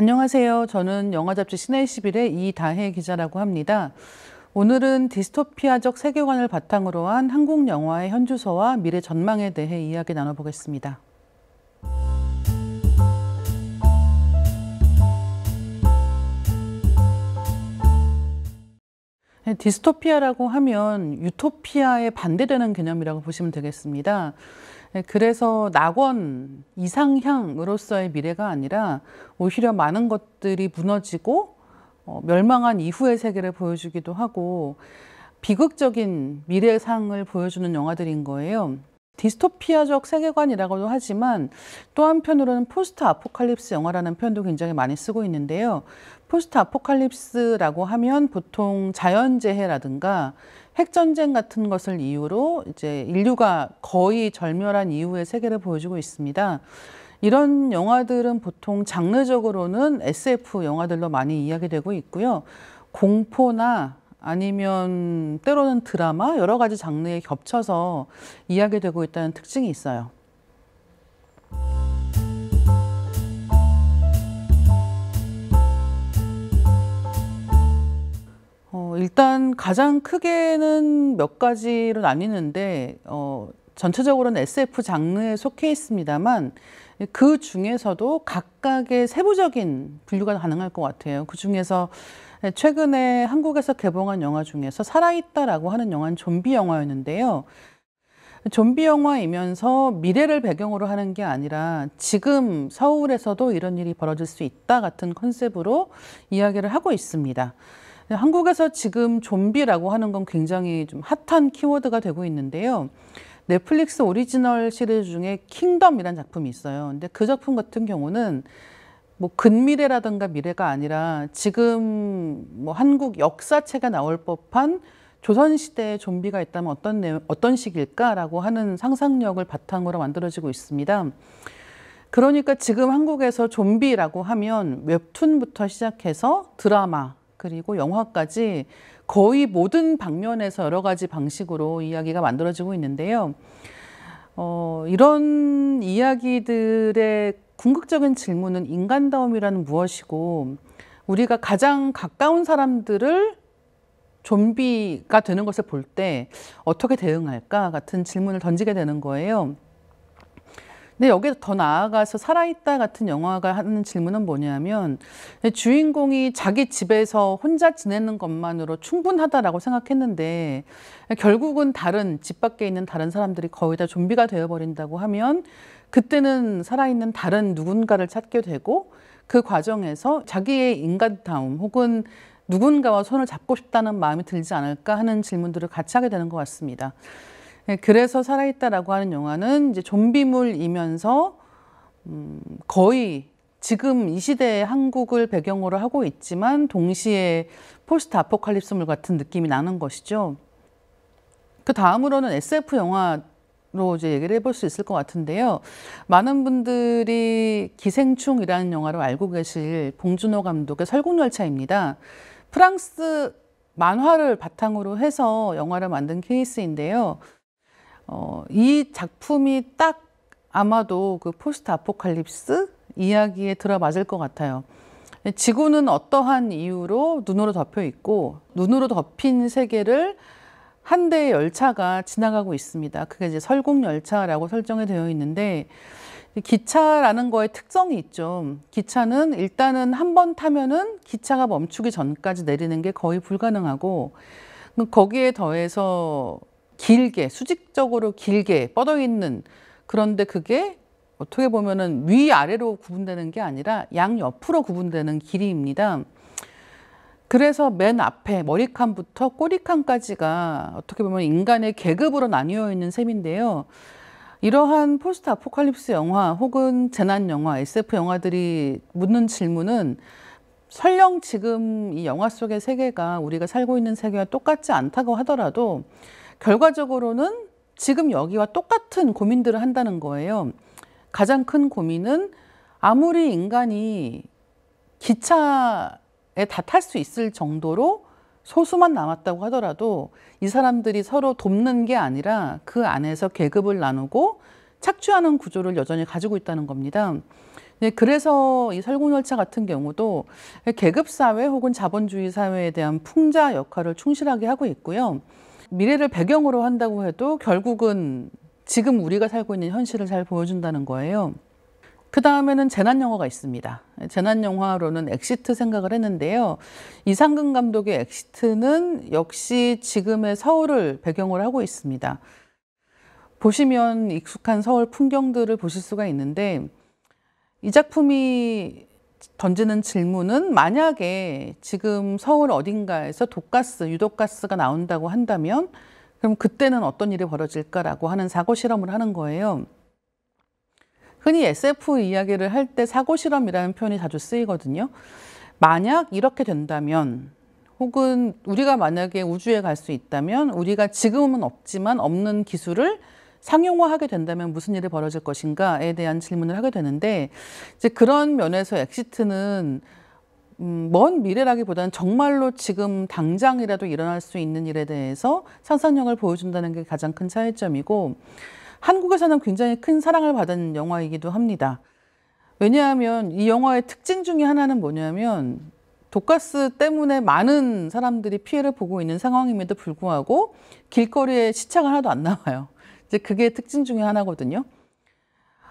안녕하세요. 저는 영화 잡지 시내 11의 이다혜 기자라고 합니다. 오늘은 디스토피아적 세계관을 바탕으로 한 한국 영화의 현주소와 미래 전망에 대해 이야기 나눠보겠습니다. 네, 디스토피아라고 하면 유토피아에 반대되는 개념이라고 보시면 되겠습니다. 네, 그래서 낙원 이상향으로서의 미래가 아니라 오히려 많은 것들이 무너지고 어, 멸망한 이후의 세계를 보여주기도 하고 비극적인 미래상을 보여주는 영화들인 거예요. 디스토피아적 세계관이라고도 하지만 또 한편으로는 포스트 아포칼립스 영화라는 표현도 굉장히 많이 쓰고 있는데요. 포스트 아포칼립스라고 하면 보통 자연재해라든가 핵전쟁 같은 것을 이유로 이제 인류가 거의 절멸한 이후의 세계를 보여주고 있습니다. 이런 영화들은 보통 장르적으로는 SF 영화들로 많이 이야기되고 있고요. 공포나 아니면 때로는 드라마 여러 가지 장르에 겹쳐서 이야기되고 있다는 특징이 있어요. 일단 가장 크게는 몇 가지로 나뉘는데 어, 전체적으로는 SF 장르에 속해 있습니다만 그 중에서도 각각의 세부적인 분류가 가능할 것 같아요. 그 중에서 최근에 한국에서 개봉한 영화 중에서 살아있다라고 하는 영화는 좀비 영화였는데요. 좀비 영화이면서 미래를 배경으로 하는 게 아니라 지금 서울에서도 이런 일이 벌어질 수 있다 같은 컨셉으로 이야기를 하고 있습니다. 한국에서 지금 좀비라고 하는 건 굉장히 좀 핫한 키워드가 되고 있는데요. 넷플릭스 오리지널 시리즈 중에 킹덤이라는 작품이 있어요. 근데 그 작품 같은 경우는 뭐 근미래라든가 미래가 아니라 지금 뭐 한국 역사책에 나올 법한 조선시대의 좀비가 있다면 어떤, 내, 어떤 식일까라고 하는 상상력을 바탕으로 만들어지고 있습니다. 그러니까 지금 한국에서 좀비라고 하면 웹툰부터 시작해서 드라마, 그리고 영화까지 거의 모든 방면에서 여러 가지 방식으로 이야기가 만들어지고 있는데요. 어, 이런 이야기들의 궁극적인 질문은 인간다움이라는 무엇이고 우리가 가장 가까운 사람들을 좀비가 되는 것을 볼 때 어떻게 대응할까 같은 질문을 던지게 되는 거예요. 근데 여기서 더 나아가서 살아있다 같은 영화가 하는 질문은 뭐냐면 주인공이 자기 집에서 혼자 지내는 것만으로 충분하다라고 생각했는데 결국은 다른 집 밖에 있는 다른 사람들이 거의 다 좀비가 되어버린다고 하면 그때는 살아있는 다른 누군가를 찾게 되고 그 과정에서 자기의 인간다움 혹은 누군가와 손을 잡고 싶다는 마음이 들지 않을까 하는 질문들을 같이 하게 되는 것 같습니다. 예, 그래서 살아있다라고 하는 영화는 이제 좀비물이면서 음, 거의 지금 이 시대의 한국을 배경으로 하고 있지만 동시에 포스트 아포칼립스물 같은 느낌이 나는 것이죠. 그 다음으로는 SF 영화로 이제 얘기를 해볼 수 있을 것 같은데요. 많은 분들이 기생충이라는 영화를 알고 계실 봉준호 감독의 설국열차입니다. 프랑스 만화를 바탕으로 해서 영화를 만든 케이스인데요. 어, 이 작품이 딱 아마도 그 포스트 아포칼립스 이야기에 들어맞을 것 같아요. 지구는 어떠한 이유로 눈으로 덮여 있고 눈으로 덮인 세계를 한 대의 열차가 지나가고 있습니다. 그게 이제 설국 열차라고 설정이 되어 있는데 기차라는 거의 특성이 있죠. 기차는 일단은 한 번 타면은 기차가 멈추기 전까지 내리는 게 거의 불가능하고 거기에 더해서 길게 수직적으로 길게 뻗어 있는 그런데 그게 어떻게 보면은 위아래로 구분되는 게 아니라 양옆으로 구분되는 길이입니다. 그래서 맨 앞에 머리칸부터 꼬리칸까지가 어떻게 보면 인간의 계급으로 나뉘어 있는 셈인데요. 이러한 포스트 아포칼립스 영화 혹은 재난 영화, SF 영화들이 묻는 질문은 설령 지금 이 영화 속의 세계가 우리가 살고 있는 세계와 똑같지 않다고 하더라도 결과적으로는 지금 여기와 똑같은 고민들을 한다는 거예요. 가장 큰 고민은 아무리 인간이 기차에 다 탈 수 있을 정도로 소수만 남았다고 하더라도 이 사람들이 서로 돕는 게 아니라 그 안에서 계급을 나누고 착취하는 구조를 여전히 가지고 있다는 겁니다. 네, 그래서 이 설국열차 같은 경우도 계급사회 혹은 자본주의 사회에 대한 풍자 역할을 충실하게 하고 있고요. 미래를 배경으로 한다고 해도 결국은 지금 우리가 살고 있는 현실을 잘 보여준다는 거예요. 그 다음에는 재난영화가 있습니다. 재난영화로는 엑시트 생각을 했는데요. 이상근 감독의 엑시트는 역시 지금의 서울을 배경으로 하고 있습니다. 보시면 익숙한 서울 풍경들을 보실 수가 있는데 이 작품이 던지는 질문은 만약에 지금 서울 어딘가에서 독가스, 유독가스가 나온다고 한다면 그럼 그때는 어떤 일이 벌어질까라고 하는 사고 실험을 하는 거예요. 흔히 SF 이야기를 할 때 사고 실험이라는 표현이 자주 쓰이거든요. 만약 이렇게 된다면 혹은 우리가 만약에 우주에 갈 수 있다면 우리가 지금은 없지만 없는 기술을 상용화하게 된다면 무슨 일이 벌어질 것인가에 대한 질문을 하게 되는데 이제 그런 면에서 엑시트는 음, 먼 미래라기보다는 정말로 지금 당장이라도 일어날 수 있는 일에 대해서 상상력을 보여준다는 게 가장 큰 차이점이고 한국에서는 굉장히 큰 사랑을 받은 영화이기도 합니다. 왜냐하면 이 영화의 특징 중에 하나는 뭐냐면 독가스 때문에 많은 사람들이 피해를 보고 있는 상황임에도 불구하고 길거리에 시차가 하나도 안 나와요. 이제 그게 특징 중에 하나거든요.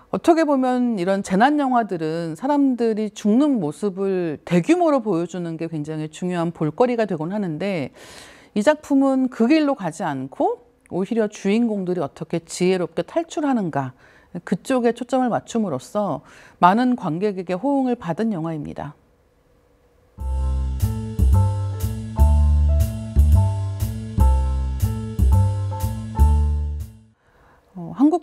어떻게 보면 이런 재난 영화들은 사람들이 죽는 모습을 대규모로 보여주는 게 굉장히 중요한 볼거리가 되곤 하는데 이 작품은 그 길로 가지 않고 오히려 주인공들이 어떻게 지혜롭게 탈출하는가 그쪽에 초점을 맞춤으로써 많은 관객에게 호응을 받은 영화입니다.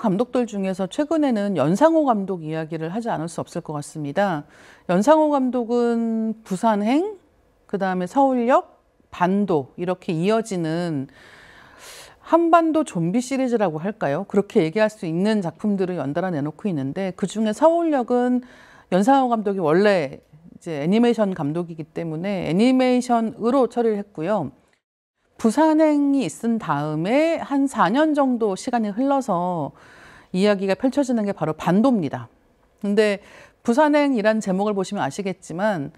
감독들 중에서 최근에는 연상호 감독 이야기를 하지 않을 수 없을 것 같습니다. 연상호 감독은 부산행, 그 다음에 서울역, 반도 이렇게 이어지는 한반도 좀비 시리즈라고 할까요? 그렇게 얘기할 수 있는 작품들을 연달아 내놓고 있는데 그 중에 서울역은 연상호 감독이 원래 이제 애니메이션 감독이기 때문에 애니메이션으로 처리를 했고요. 부산행이 있은 다음에 한 4년 정도 시간이 흘러서 이야기가 펼쳐지는 게 바로 반도입니다. 근데 부산행이란 제목을 보시면 아시겠지만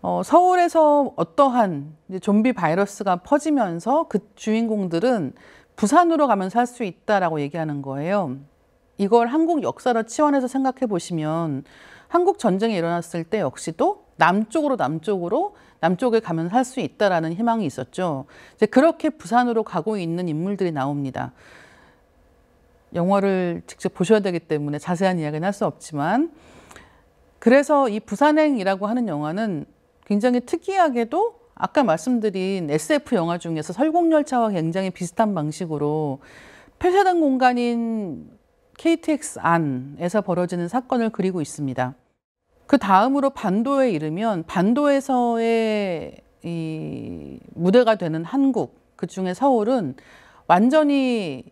어, 서울에서 어떠한 좀비 바이러스가 퍼지면서 그 주인공들은 부산으로 가면 살 수 있다라고 얘기하는 거예요. 이걸 한국 역사로 치환해서 생각해 보시면 한국 전쟁이 일어났을 때 역시도 남쪽으로 남쪽으로 남쪽에 가면 살 수 있다라는 희망이 있었죠. 이제 그렇게 부산으로 가고 있는 인물들이 나옵니다. 영화를 직접 보셔야 되기 때문에 자세한 이야기는 할 수 없지만 그래서 이 부산행이라고 하는 영화는 굉장히 특이하게도 아까 말씀드린 SF 영화 중에서 설국열차와 굉장히 비슷한 방식으로 폐쇄된 공간인 KTX 안에서 벌어지는 사건을 그리고 있습니다. 그 다음으로 반도에 이르면 반도에서의 이 무대가 되는 한국 그 중에 서울은 완전히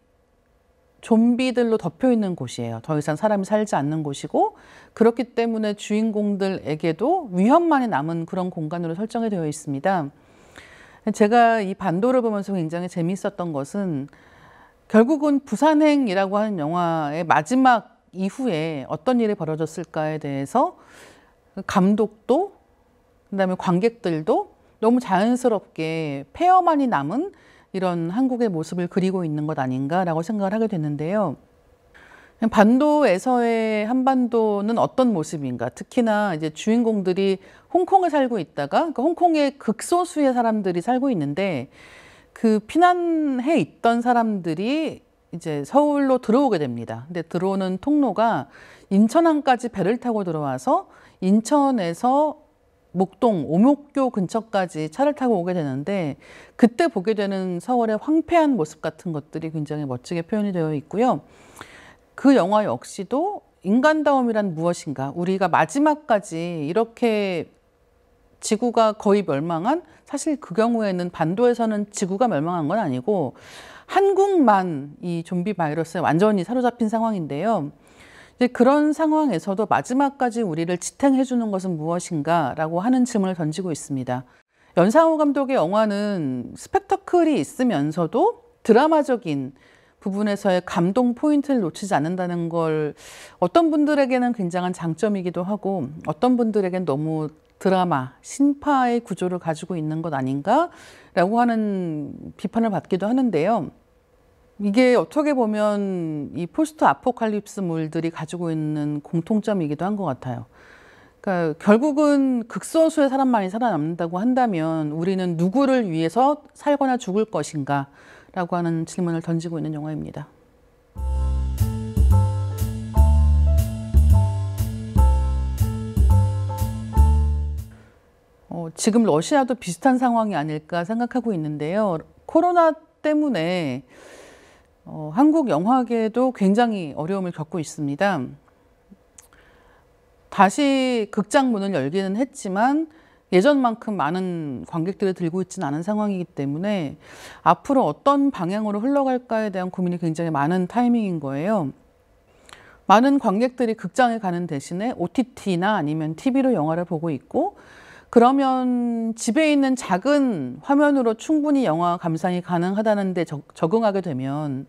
좀비들로 덮여 있는 곳이에요. 더 이상 사람이 살지 않는 곳이고 그렇기 때문에 주인공들에게도 위험만이 남은 그런 공간으로 설정이 되어 있습니다. 제가 이 반도를 보면서 굉장히 재미있었던 것은 결국은 부산행이라고 하는 영화의 마지막 이후에 어떤 일이 벌어졌을까에 대해서 감독도 그다음에 관객들도 너무 자연스럽게 폐허만이 남은 이런 한국의 모습을 그리고 있는 것 아닌가라고 생각을 하게 됐는데요. 반도에서의 한반도는 어떤 모습인가? 특히나 이제 주인공들이 홍콩에 살고 있다가 그러니까 홍콩의 극소수의 사람들이 살고 있는데 그 피난해 있던 사람들이 이제 서울로 들어오게 됩니다. 근데 들어오는 통로가 인천항까지 배를 타고 들어와서 인천에서 목동 오목교 근처까지 차를 타고 오게 되는데 그때 보게 되는 서울의 황폐한 모습 같은 것들이 굉장히 멋지게 표현이 되어 있고요. 그 영화 역시도 인간다움이란 무엇인가 우리가 마지막까지 이렇게 지구가 거의 멸망한 사실 그 경우에는 반도에서는 지구가 멸망한 건 아니고 한국만 이 좀비 바이러스에 완전히 사로잡힌 상황인데요. 이제 그런 상황에서도 마지막까지 우리를 지탱해 주는 것은 무엇인가라고 하는 질문을 던지고 있습니다. 연상호 감독의 영화는 스펙터클이 있으면서도 드라마적인 부분에서의 감동 포인트를 놓치지 않는다는 걸 어떤 분들에게는 굉장한 장점이기도 하고 어떤 분들에겐 너무 드라마, 신파의 구조를 가지고 있는 것 아닌가라고 하는 비판을 받기도 하는데요. 이게 어떻게 보면 이 포스트 아포칼립스물들이 가지고 있는 공통점이기도 한 것 같아요. 그러니까 결국은 극소수의 사람만이 살아남는다고 한다면 우리는 누구를 위해서 살거나 죽을 것인가라고 하는 질문을 던지고 있는 영화입니다. 어, 지금 러시아도 비슷한 상황이 아닐까 생각하고 있는데요. 코로나 때문에 어, 한국 영화계도 굉장히 어려움을 겪고 있습니다. 다시 극장 문을 열기는 했지만 예전만큼 많은 관객들을 들고 있지는 않은 상황이기 때문에 앞으로 어떤 방향으로 흘러갈까에 대한 고민이 굉장히 많은 타이밍인 거예요. 많은 관객들이 극장에 가는 대신에 OTT나 아니면 TV로 영화를 보고 있고 그러면 집에 있는 작은 화면으로 충분히 영화 감상이 가능하다는데 적응하게 되면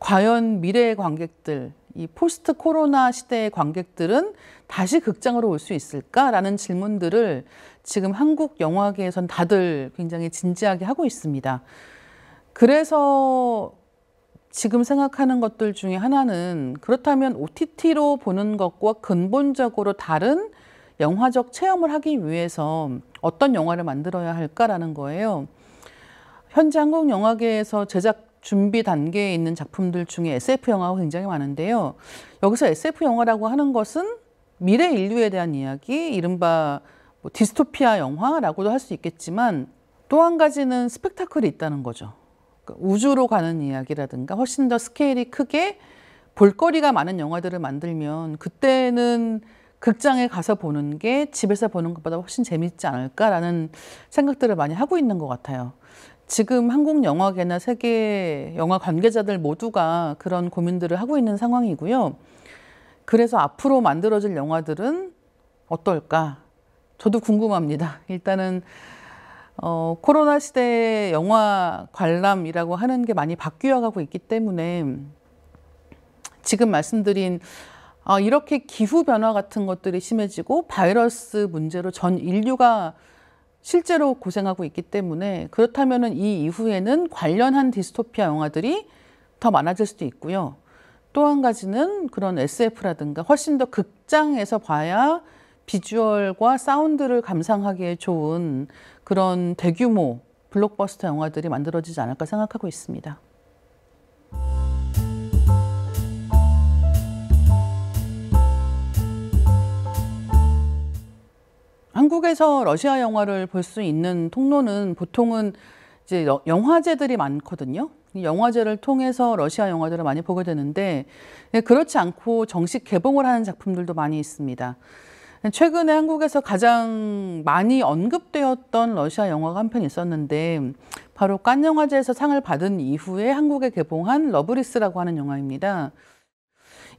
과연 미래의 관객들, 이 포스트 코로나 시대의 관객들은 다시 극장으로 올 수 있을까라는 질문들을 지금 한국 영화계에선 다들 굉장히 진지하게 하고 있습니다. 그래서 지금 생각하는 것들 중에 하나는 그렇다면 OTT로 보는 것과 근본적으로 다른 영화적 체험을 하기 위해서 어떤 영화를 만들어야 할까라는 거예요. 현재 한국 영화계에서 제작 준비 단계에 있는 작품들 중에 SF 영화가 굉장히 많은데요. 여기서 SF 영화라고 하는 것은 미래 인류에 대한 이야기, 이른바 뭐 디스토피아 영화라고도 할 수 있겠지만 또 한 가지는 스펙타클이 있다는 거죠. 그러니까 우주로 가는 이야기라든가 훨씬 더 스케일이 크게 볼거리가 많은 영화들을 만들면 그때는 극장에 가서 보는 게 집에서 보는 것보다 훨씬 재밌지 않을까라는 생각들을 많이 하고 있는 것 같아요. 지금 한국 영화계나 세계 영화 관계자들 모두가 그런 고민들을 하고 있는 상황이고요. 그래서 앞으로 만들어질 영화들은 어떨까? 저도 궁금합니다. 일단은 어, 코로나 시대의 영화 관람이라고 하는 게 많이 바뀌어 가고 있기 때문에 지금 말씀드린 아, 이렇게 기후 변화 같은 것들이 심해지고 바이러스 문제로 전 인류가 실제로 고생하고 있기 때문에 그렇다면이 이후에는 관련한 디스토피아 영화들이 더 많아질 수도 있고요. 또 한 가지는 그런 SF라든가 훨씬 더 극장에서 봐야 비주얼과 사운드를 감상하기에 좋은 그런 대규모 블록버스터 영화들이 만들어지지 않을까 생각하고 있습니다. 한국에서 러시아 영화를 볼 수 있는 통로는 보통은 이제 영화제들이 많거든요. 영화제를 통해서 러시아 영화들을 많이 보게 되는데 예, 그렇지 않고 정식 개봉을 하는 작품들도 많이 있습니다. 예, 최근에 한국에서 가장 많이 언급되었던 러시아 영화가 한 편 있었는데 바로 깐 영화제에서 상을 받은 이후에 한국에 개봉한 러브리스라고 하는 영화입니다.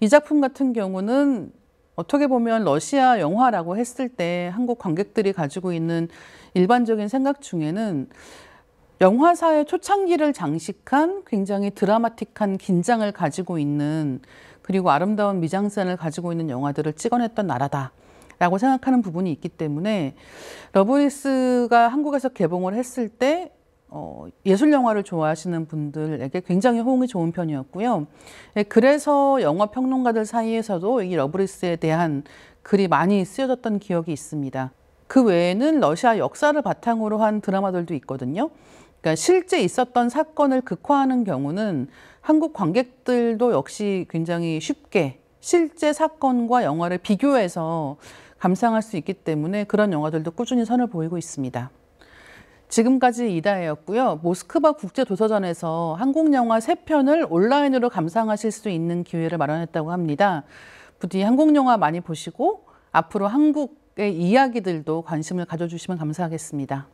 이 작품 같은 경우는 어떻게 보면 러시아 영화라고 했을 때 한국 관객들이 가지고 있는 일반적인 생각 중에는 영화사의 초창기를 장식한 굉장히 드라마틱한 긴장을 가지고 있는 그리고 아름다운 미장센을 가지고 있는 영화들을 찍어냈던 나라다. 라고 생각하는 부분이 있기 때문에 러브리스가 한국에서 개봉을 했을 때 어, 예술 영화를 좋아하시는 분들에게 굉장히 호응이 좋은 편이었고요. 예, 그래서 영화 평론가들 사이에서도 이 러브리스에 대한 글이 많이 쓰여졌던 기억이 있습니다. 그 외에는 러시아 역사를 바탕으로 한 드라마들도 있거든요. 그러니까 실제 있었던 사건을 극화하는 경우는 한국 관객들도 역시 굉장히 쉽게 실제 사건과 영화를 비교해서 감상할 수 있기 때문에 그런 영화들도 꾸준히 선을 보이고 있습니다. 지금까지 이다혜였고요. 모스크바 국제도서전에서 한국 영화 3편을 온라인으로 감상하실 수 있는 기회를 마련했다고 합니다. 부디 한국 영화 많이 보시고 앞으로 한국의 이야기들도 관심을 가져주시면 감사하겠습니다.